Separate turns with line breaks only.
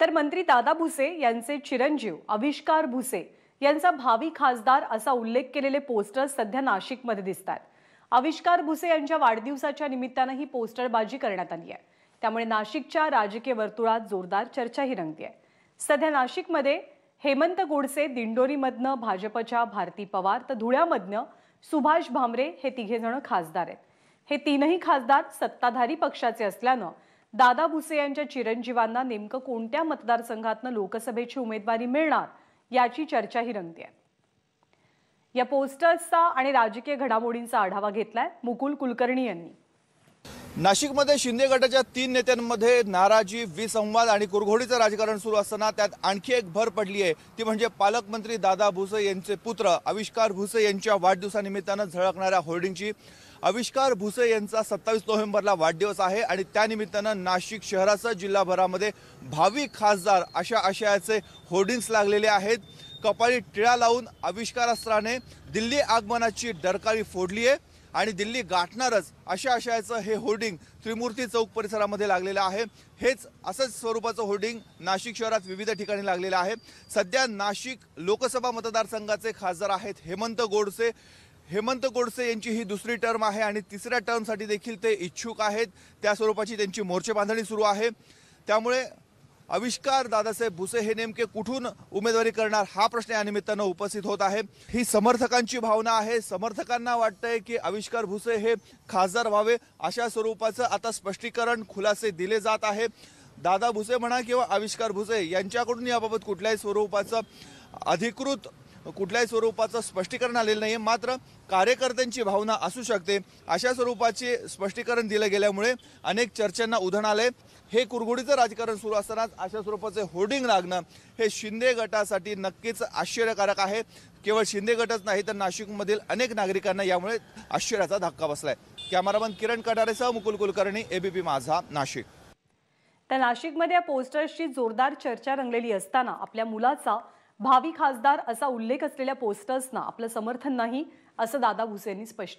तर मंत्री दादा भुसे यांचे चिरंजीव आविष्कार भुसे यांचा भावी खासदार असा उल्लेख केलेले पोस्टर्स सध्या नाशिकमध्ये दिसत आहेत आविष्कार भुसे यांच्या वाढदिवसाच्या निमित्तानं ही पोस्टरबाजी करण्यात आली आहे त्यामुळे नाशिकच्या राजकीय वर्तुळात जोरदार चर्चाही रंगली आहे सध्या नाशिकमध्ये हेमंत गोडसे दिंडोरीमधनं भाजपच्या भारती पवार तर धुळ्यामधनं सुभाष भामरे हे तिघे जण खासदार आहेत हे तीनही खासदार सत्ताधारी पक्षाचे असल्यानं दादा भुसे यांच्या चिरंजीवांना नेमकं कोणत्या मतदारसंघातनं लोकसभेची उमेदवारी मिळणार याची चर्चाही रंगते आहे या पोस्टर्सचा आणि राजकीय घडामोडींचा आढावा घेतलाय मुकुल कुलकर्णी यांनी
नाशिकमध्ये शिंदे गटाच्या तीन नेत्यांमध्ये नाराजी विसंवाद आणि कुरघोडीचं राजकारण सुरू असताना त्यात आणखी एक भर पडली आहे ती म्हणजे पालकमंत्री दादा भुसे यांचे पुत्र आविष्कार भुसे यांच्या वाढदिवसानिमित्तानं झळकणाऱ्या होर्डिंगची आविष्कार भुसे यांचा सत्तावीस नोव्हेंबरला वाढदिवस आहे आणि त्यानिमित्तानं नाशिक शहरासह जिल्हाभरामध्ये भावी खासदार अशा आशयाचे होर्डिंग्स लागलेले आहेत कपाळी टिळा लावून आविष्कारास्त्राने दिल्ली आगमनाची डरकाळी फोडली आहे आणि दिल्ली गाठणारच अशा आशयाचं हे होर्डिंग त्रिमूर्ती चौक परिसरामध्ये लागलेलं आहे हेच असंच स्वरूपाचं होर्डिंग नाशिक शहरात विविध ठिकाणी लागलेलं आहे सध्या नाशिक लोकसभा मतदारसंघाचे खासदार आहेत हेमंत गोडसे हेमंत गोडसे यांची ही दुसरी टर्म आहे आणि तिसऱ्या टर्मसाठी देखील ते इच्छुक आहेत त्या स्वरूपाची त्यांची मोर्चेबांधणी सुरू आहे त्यामुळे आविष्कार दादासाहेब भुसे हे नेमके कुठून उमेदवारी करणार हा प्रश्न या निमित्तानं उपस्थित होत आहे ही समर्थकांची भावना आहे समर्थकांना वाटतंय की आविष्कार भुसे हे खासदार व्हावे अशा स्वरूपाचं आता स्पष्टीकरण खुलासे दिले जात आहे दादा भुसे म्हणा किंवा आविष्कार भुसे यांच्याकडून याबाबत कुठल्याही स्वरूपाचं अधिकृत कुठल्याही स्वरूपाचं स्पष्टीकरण आलेलं नाही मात्र कार्यकर्त्यांची भावना असू शकते अशा स्वरूपाचे स्पष्टीकरण दिलं गेल्यामुळे अनेक चर्चांना उधाण आले हे कुरगुडीचं राजकारण सुरू असतानाच अशा स्वरूपाचे होर्डिंग लागणं हे शिंदे गटासाठी नक्कीच आश्चर्यकारक आहे केवळ शिंदे गटच नाही तर नाशिकमधील अनेक नागरिकांना यामुळे आश्चर्याचा धक्का बसलाय कॅमेरामन किरण कटारेसह मुकुल कुलकर्णी एबीपी माझा नाशिक
तर नाशिकमध्ये या पोस्टर्सची जोरदार चर्चा रंगलेली असताना आपल्या मुलाचा भावी खासदार असा उल्लेख असलेल्या पोस्टर्सना आपलं समर्थन नाही असं दादा भुसेंनी स्पष्ट